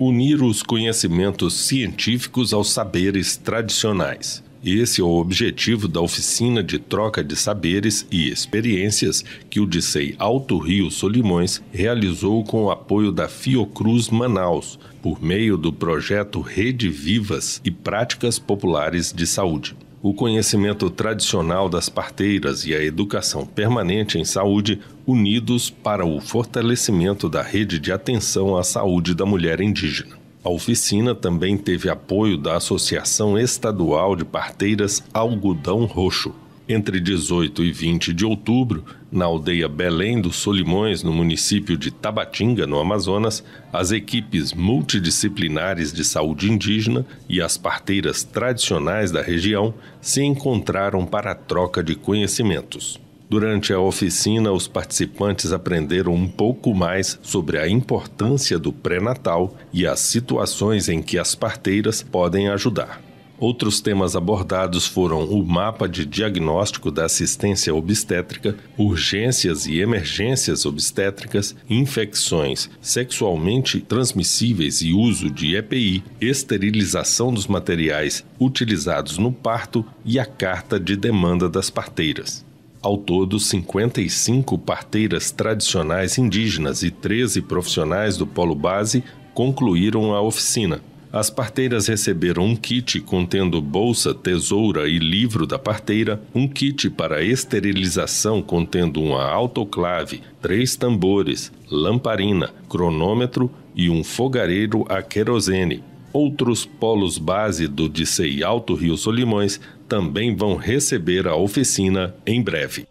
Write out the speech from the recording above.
unir os conhecimentos científicos aos saberes tradicionais. Esse é o objetivo da oficina de troca de saberes e experiências que o Dissei Alto Rio Solimões realizou com o apoio da Fiocruz Manaus, por meio do projeto Rede Vivas e Práticas Populares de Saúde o conhecimento tradicional das parteiras e a educação permanente em saúde unidos para o fortalecimento da rede de atenção à saúde da mulher indígena. A oficina também teve apoio da Associação Estadual de Parteiras Algodão Roxo, entre 18 e 20 de outubro, na aldeia Belém dos Solimões, no município de Tabatinga, no Amazonas, as equipes multidisciplinares de saúde indígena e as parteiras tradicionais da região se encontraram para a troca de conhecimentos. Durante a oficina, os participantes aprenderam um pouco mais sobre a importância do pré-natal e as situações em que as parteiras podem ajudar. Outros temas abordados foram o mapa de diagnóstico da assistência obstétrica, urgências e emergências obstétricas, infecções sexualmente transmissíveis e uso de EPI, esterilização dos materiais utilizados no parto e a carta de demanda das parteiras. Ao todo, 55 parteiras tradicionais indígenas e 13 profissionais do Polo Base concluíram a oficina. As parteiras receberam um kit contendo bolsa, tesoura e livro da parteira, um kit para esterilização contendo uma autoclave, três tambores, lamparina, cronômetro e um fogareiro a querosene. Outros polos base do Dicei Alto Rio Solimões também vão receber a oficina em breve.